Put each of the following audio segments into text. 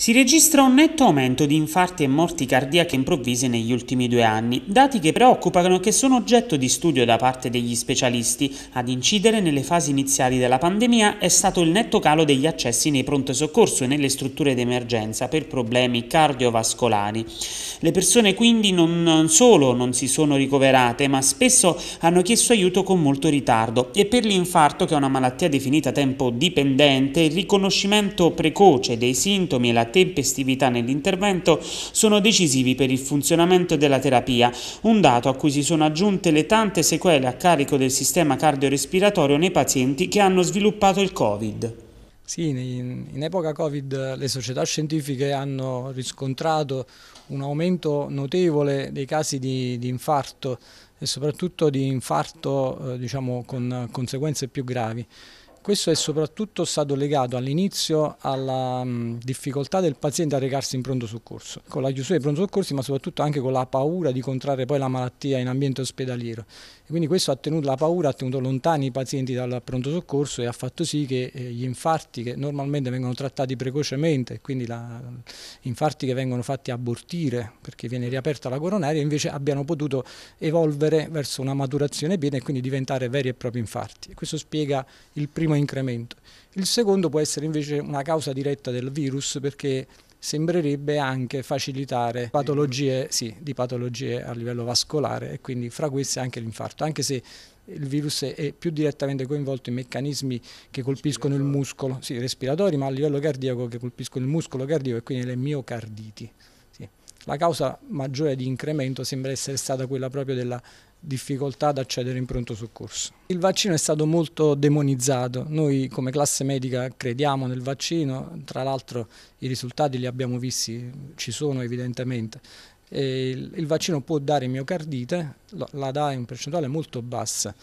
Si registra un netto aumento di infarti e morti cardiache improvvise negli ultimi due anni, dati che preoccupano e che sono oggetto di studio da parte degli specialisti. Ad incidere nelle fasi iniziali della pandemia è stato il netto calo degli accessi nei pronto soccorso e nelle strutture d'emergenza per problemi cardiovascolari. Le persone quindi non solo non si sono ricoverate, ma spesso hanno chiesto aiuto con molto ritardo e per l'infarto, che è una malattia definita tempo dipendente, il riconoscimento precoce dei sintomi e la tempestività nell'intervento sono decisivi per il funzionamento della terapia, un dato a cui si sono aggiunte le tante sequele a carico del sistema cardiorespiratorio nei pazienti che hanno sviluppato il Covid. Sì, in epoca Covid le società scientifiche hanno riscontrato un aumento notevole dei casi di, di infarto e soprattutto di infarto eh, diciamo, con conseguenze più gravi. Questo è soprattutto stato legato all'inizio alla mh, mm, difficoltà del paziente a recarsi in pronto soccorso, con la chiusura dei pronto soccorsi ma soprattutto anche con la paura di contrarre poi la malattia in ambiente ospedaliero. E quindi questo ha tenuto la paura, ha tenuto lontani i pazienti dal pronto soccorso e ha fatto sì che eh, gli infarti che normalmente vengono trattati precocemente, quindi la, infarti che vengono fatti abortire perché viene riaperta la coronaria, invece abbiano potuto evolvere verso una maturazione piena e quindi diventare veri e propri infarti. Questo spiega il primo incremento. Il secondo può essere invece una causa diretta del virus perché sembrerebbe anche facilitare patologie, sì, di patologie a livello vascolare e quindi fra queste anche l'infarto, anche se il virus è più direttamente coinvolto in meccanismi che colpiscono il muscolo, sì, respiratori, ma a livello cardiaco che colpiscono il muscolo cardiaco e quindi le miocarditi. La causa maggiore di incremento sembra essere stata quella proprio della difficoltà ad accedere in pronto soccorso. Il vaccino è stato molto demonizzato, noi come classe medica crediamo nel vaccino, tra l'altro i risultati li abbiamo visti, ci sono evidentemente. Il, il, vaccino può dare miocardite, la dà in percentuale molto bassa.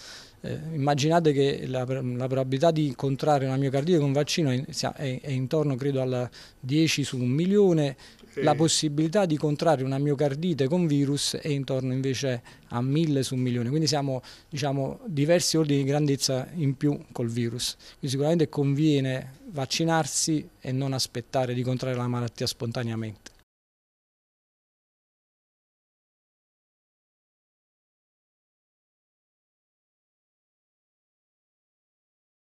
Eh, immaginate che la, la, probabilità di contrarre una miocardite con un vaccino è, è, è intorno credo al 10 su un milione sì. la possibilità di contrarre una miocardite con virus è intorno invece a 1000 su un milione, quindi siamo diciamo, diversi ordini di grandezza in più col virus. Quindi sicuramente conviene vaccinarsi e non aspettare di contrarre la malattia spontaneamente.